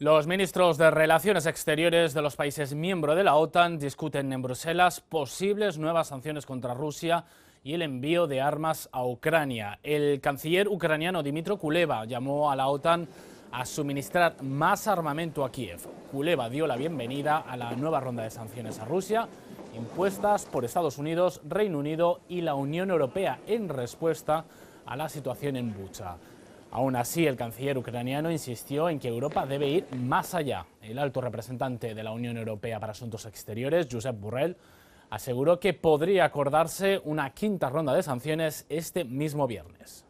Los ministros de Relaciones Exteriores de los países miembros de la OTAN discuten en Bruselas posibles nuevas sanciones contra Rusia y el envío de armas a Ucrania. El canciller ucraniano Dmitry Kuleva llamó a la OTAN a suministrar más armamento a Kiev. Kuleva dio la bienvenida a la nueva ronda de sanciones a Rusia impuestas por Estados Unidos, Reino Unido y la Unión Europea en respuesta a la situación en Bucha. Aún así, el canciller ucraniano insistió en que Europa debe ir más allá. El alto representante de la Unión Europea para Asuntos Exteriores, Josep Borrell, aseguró que podría acordarse una quinta ronda de sanciones este mismo viernes.